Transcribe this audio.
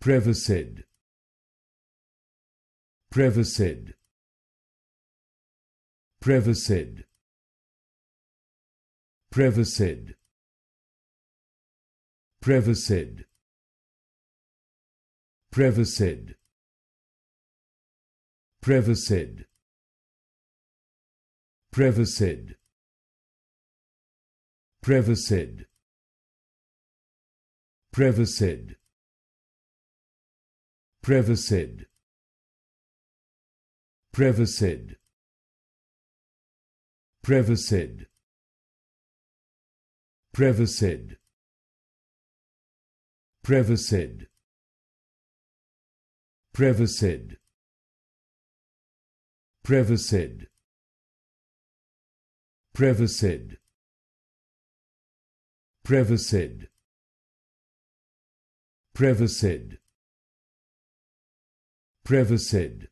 Prevacid. Prevacid. Prevacid. Prevacid. Prevacid. Prevacid. Prevacid. Prevacid. Prevacid. Prevacid. Prevacid. Prevacid. Prevacid. Prevacid. Prevacid. Prevacid. Prevacid. Prevacid. Prevacid. Prevacid. Prevost said.